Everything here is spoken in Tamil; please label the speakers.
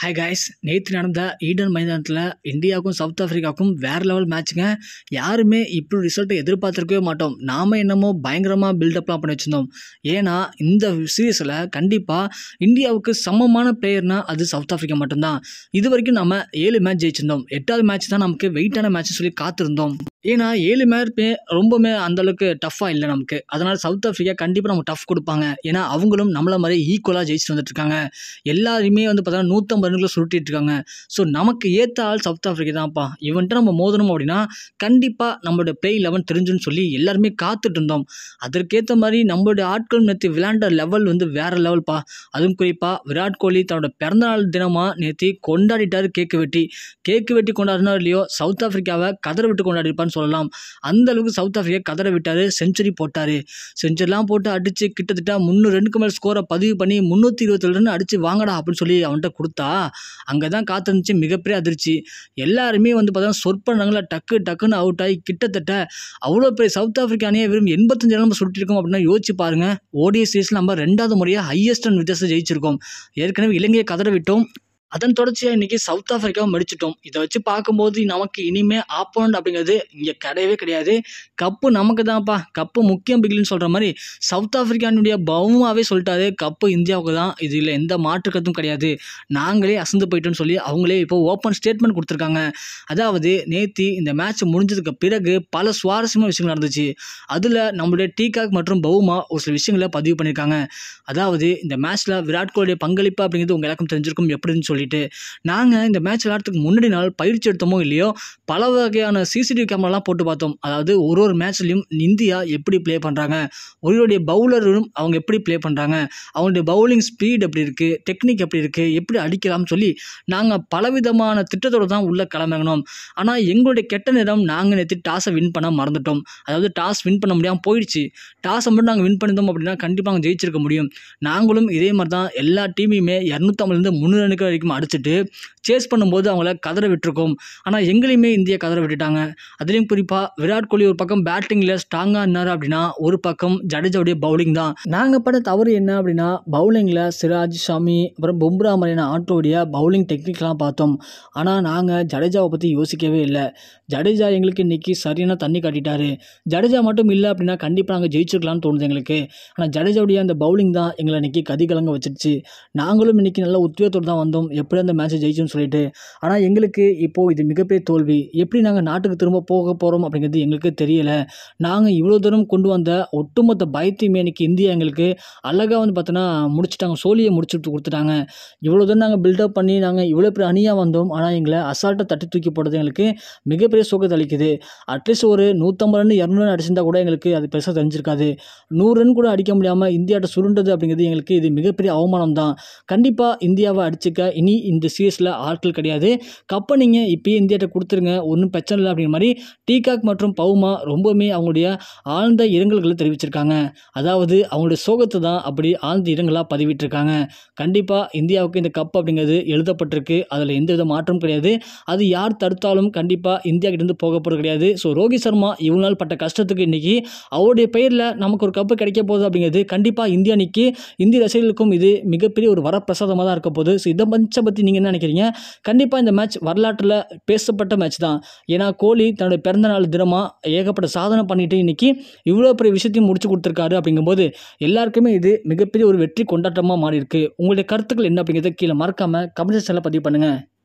Speaker 1: ஹாய் காய்ஸ் நேற்று நடந்த ஈடன் மைதானத்தில் இந்தியாவுக்கும் சவுத் ஆஃப்ரிக்காவுக்கும் வேறு லெவல் மேட்ச்சுங்க யாருமே இப்படி ரிசல்ட்டை எதிர்பார்த்துருக்கவே மாட்டோம் நாம் என்னமோ பயங்கரமாக பில்டப்லாம் பண்ணி வச்சுருந்தோம் ஏன்னா இந்த சீரீஸில் கண்டிப்பாக இந்தியாவுக்கு சமமான பிளேயர்னால் அது சவுத் ஆஃப்ரிக்கா மட்டும்தான் இது வரைக்கும் நம்ம ஏழு மேட்ச் ஜெயிச்சிருந்தோம் எட்டாவது மேட்ச் தான் நமக்கு வெயிட்டான மேட்ச்னு சொல்லி காத்திருந்தோம் ஏன்னா ஏழு மேட்ச் ரொம்பவுமே அந்தளவுக்கு டஃப்பாக இல்லை நமக்கு அதனால் சவுத் ஆஃப்ரிக்கா கண்டிப்பாக நமக்கு டஃப் கொடுப்பாங்க ஏன்னா அவங்களும் நம்மளை மாதிரி ஈக்குவலாக ஜெயிச்சுட்டு வந்துட்டுருக்காங்க எல்லாருமே வந்து பார்த்தோன்னா நூற்றம்பது ரன்களை சுருட்டிட்டு இருக்காங்க ஸோ நமக்கு ஏற்ற ஆள் சவுத் ஆஃப்ரிக்கா தான்ப்பா இவன்ட்டு நம்ம மோதணும் அப்படின்னா கண்டிப்பாக நம்மளோட பிளே லெவன் தெரிஞ்சுன்னு சொல்லி எல்லாருமே காத்துட்டு இருந்தோம் அதற்கேற்ற மாதிரி நம்மளுடைய ஆட்கள் நேற்று விளையாண்ட லெவல் வந்து வேறு லெவல்ப்பா அதுவும் குறிப்பாக விராட் கோலி தன்னோட பிறந்தநாள் தினமாக நேற்று கொண்டாடிட்டார் கேக்கு வெட்டி கேக்கு வெட்டி கொண்டாடுனா இல்லையோ சவுத் ஆஃப்ரிக்காவை கதற விட்டு கொண்டாடி சொல்லலாம் அந்த அளவுக்கு சவுத் ஆஃப்ரிக்கா கதற விட்டார் செஞ்சுரி போட்டார் செஞ்சுரிலாம் போட்டு அடித்து கிட்டத்தட்ட முன்னூறு ரெண்டுக்கு மேலே ஸ்கோரை பதிவு பண்ணி முந்நூற்றி இருபத்தி ரன் அடித்து வாங்கடா அப்படின்னு சொல்லி அவன்கிட்ட கொடுத்தா அங்கே தான் காத்திருந்துச்சு மிகப்பெரிய அதிர்ச்சி எல்லாருமே வந்து பார்த்தோன்னா சொற்ப டக்கு டக்குன்னு அவுட் ஆகி கிட்டத்தட்ட அவ்வளோ பெரிய சவுத் ஆஃப்ரிக்கா வெறும் எண்பத்தஞ்சு ரன் நம்ம சுட்டிருக்கோம் அப்படின்னா யோசிச்சு பாருங்கள் ஓடிஎஸ் சீரீஸில் நம்ம ரெண்டாவது முறையாக ஹையஸ்ட் ரன் வித்தியாசம் ஜெயிச்சிருக்கோம் ஏற்கனவே இலங்கையை கதற விட்டோம் அதன் தொடர்ச்சியாக இன்றைக்கி சவுத் ஆஃப்ரிக்காவை மடிச்சிட்டோம் இதை வச்சு பார்க்கும்போது நமக்கு இனிமேல் ஆப்போனண்ட் அப்படிங்கிறது இங்கே கிடையவே கிடையாது கப்பு நமக்கு தான்ப்பா கப்பு முக்கியம் பிகில்னு சொல்கிற மாதிரி சவுத் ஆஃப்ரிக்கானுடைய பவுமாவே சொல்லிட்டாரு கப்பு இந்தியாவுக்கு தான் இதில் எந்த மாற்றுக்கத்தும் கிடையாது நாங்களே அசந்து போயிட்டோம்னு சொல்லி அவங்களே இப்போ ஓப்பன் ஸ்டேட்மெண்ட் கொடுத்துருக்காங்க அதாவது நேத்தி இந்த மேட்ச் முடிஞ்சதுக்கு பிறகு பல சுவாரஸ்யமான விஷயங்கள் நடந்துச்சு அதில் நம்மளுடைய டீகாக் மற்றும் பவுமா ஒரு சில விஷயங்களை பதிவு பண்ணியிருக்காங்க அதாவது இந்த மேட்ச்சில் விராட் கோலியுடைய பங்களிப்பு அப்படிங்கிறது உங்கள் எல்லாருக்கும் தெரிஞ்சிருக்கும் எப்படின்னு சொல்லி சொல்லிட்டு நாங்கள் இந்த மேட்ச் விளாட்றதுக்கு முன்னாடி நாள் பயிற்சி எடுத்தோமோ இல்லையோ பல வகையான சிசிடிவி கேமராலாம் போட்டு பார்த்தோம் அதாவது ஒரு ஒரு மேட்ச்லையும் இந்தியா எப்படி ப்ளே பண்ணுறாங்க ஒருவருடைய பவுலரும் அவங்க எப்படி ப்ளே பண்ணுறாங்க அவங்களுடைய பவுலிங் ஸ்பீட் எப்படி இருக்குது டெக்னிக் எப்படி இருக்குது எப்படி அடிக்கலாம்னு சொல்லி நாங்கள் பலவிதமான திட்டத்தோடு தான் உள்ளே கிளம்பணும் ஆனால் எங்களுடைய கெட்ட நேரம் நாங்கள் நேற்று டாஸை வின் பண்ண மறந்துட்டோம் அதாவது டாஸ் வின் பண்ண முடியாமல் போயிடுச்சு டாஸை மட்டும் நாங்கள் வின் பண்ணிருந்தோம் அப்படின்னா கண்டிப்பாக அவங்க ஜெயிச்சிருக்க முடியும் நாங்களும் இதே மாதிரி தான் எல்லா டீமையுமே இரநூத்தம்பதுலேருந்து முந்நூறு ரனுக்கு வரைக்கும் அடிச்சுட்டு சேஸ் பண்ணும்போது அவங்கள கதற விட்டுருக்கோம் ஆனால் எங்களையுமே இந்தியா கதற விட்டுட்டாங்க அதுலேயும் குறிப்பாக விராட் கோலி ஒரு பக்கம் பேட்டிங்கில் ஸ்ட்ராங்காக இருந்தார் அப்படின்னா ஒரு பக்கம் ஜடேஜாவுடைய பவுலிங் தான் நாங்கள் பண்ண தவறு என்ன அப்படின்னா பவுலிங்கில் சிராஜ் சாமி அப்புறம் பும்ரா மாதிரியான ஆட்டோடைய பவுலிங் டெக்னிக்லாம் பார்த்தோம் ஆனால் நாங்கள் ஜடேஜாவை பற்றி யோசிக்கவே இல்லை ஜடேஜா எங்களுக்கு இன்றைக்கி சரியான தண்ணி காட்டிட்டாரு ஜடேஜா மட்டும் இல்லை அப்படின்னா கண்டிப்பாக நாங்கள் ஜெயிச்சிருக்கலாம்னு தோணுது எங்களுக்கு ஆனால் ஜடேஜாவுடைய அந்த பவுலிங் தான் எங்களை இன்றைக்கி கதி கலங்க வச்சிருச்சு நாங்களும் இன்றைக்கி நல்ல உத்வேகத்தோடு தான் வந்தோம் எப்படி அந்த மேட்சை ஜெயிச்சோம்னு சொல்லிட்டு ஆனால் எங்களுக்கு இப்போது இது மிகப்பெரிய தோல்வி எப்படி நாங்கள் நாட்டுக்கு திரும்ப போக போகிறோம் அப்படிங்கிறது எங்களுக்கு தெரியலை நாங்கள் இவ்வளோ தூரம் கொண்டு வந்த ஒட்டுமொத்த பயத்தையுமே இன்றைக்கி இந்தியா எங்களுக்கு அழகாக வந்து பார்த்தோன்னா முடிச்சுட்டாங்க சோழியை முடிச்சு கொடுத்துட்டாங்க இவ்வளோ தூரம் நாங்கள் பில்டப் பண்ணி நாங்கள் இவ்வளோ பெரிய அணியாக வந்தோம் ஆனால் எங்களை அசால்ட்டாக தட்டி தூக்கி போடுறது எங்களுக்கு மிகப்பெரிய சோகத்தை அளிக்குது அட்லீஸ்ட் ஒரு நூற்றம்பது ரன் இரநூறு ரன் அடிச்சிருந்தால் கூட எங்களுக்கு அது பெருசாக தெரிஞ்சிருக்காது நூறு ரன் கூட அடிக்க முடியாமல் இந்தியாட்ட சுருண்டது அப்படிங்கிறது எங்களுக்கு இது மிகப்பெரிய அவமானம் தான் கண்டிப்பாக இந்தியாவை அடிச்சுக்க இனி இந்த சீரீஸில் ஆட்கள் கிடையாது கப்பை நீங்கள் இப்போயே இந்தியாட்ட கொடுத்துருங்க ஒன்றும் பிரச்சனை இல்லை அப்படிங்கிற மாதிரி டீகாக் மற்றும் பவுமா ரொம்பவுமே அவங்களுடைய ஆழ்ந்த இரங்கல்களை தெரிவிச்சிருக்காங்க அதாவது அவங்களுடைய சோகத்தை தான் அப்படி ஆழ்ந்த இரங்கலாக பதிவிட்டிருக்காங்க கண்டிப்பாக இந்தியாவுக்கு இந்த கப் அப்படிங்கிறது எழுதப்பட்டிருக்கு அதில் எந்த வித மாற்றமும் கிடையாது அது யார் தடுத்தாலும் கண்டிப்பாக இந்தியா கிட்டேருந்து போகப்போகிறது கிடையாது ஸோ ரோஹித் சர்மா இவ்வளோ நாள் பட்ட கஷ்டத்துக்கு இன்றைக்கி அவருடைய பெயரில் நமக்கு ஒரு கப்பு கிடைக்க போகுது அப்படிங்கிறது கண்டிப்பாக இந்தியா அன்னைக்கு இந்திய ரசிகர்களுக்கும் இது மிகப்பெரிய ஒரு வரப்பிரசாதமாக தான் இருக்க போகுது ஸோ இதை பற்றி நீங்கள் என்ன நினைக்கிறீங்க கண்டிப்பாக இந்த மேட்ச் வரலாற்றில் பேசப்பட்ட மேட்ச் தான் ஏன்னா கோலி தன்னுடைய பிறந்தநாள் தினமாக ஏகப்பட்ட சாதனை பண்ணிட்டு இன்றைக்கி இவ்வளோ பெரிய விஷயத்தையும் முடிச்சு கொடுத்துருக்காரு அப்படிங்கும்போது எல்லாருக்குமே இது மிகப்பெரிய ஒரு வெற்றி கொண்டாட்டமாக மாறி இருக்குது உங்களுடைய கருத்துக்கள் என்ன அப்படிங்கிறத கீழே மறக்காமல் கமெண்ட் செக்ஷனில் பதிவு பண்ணுங்கள்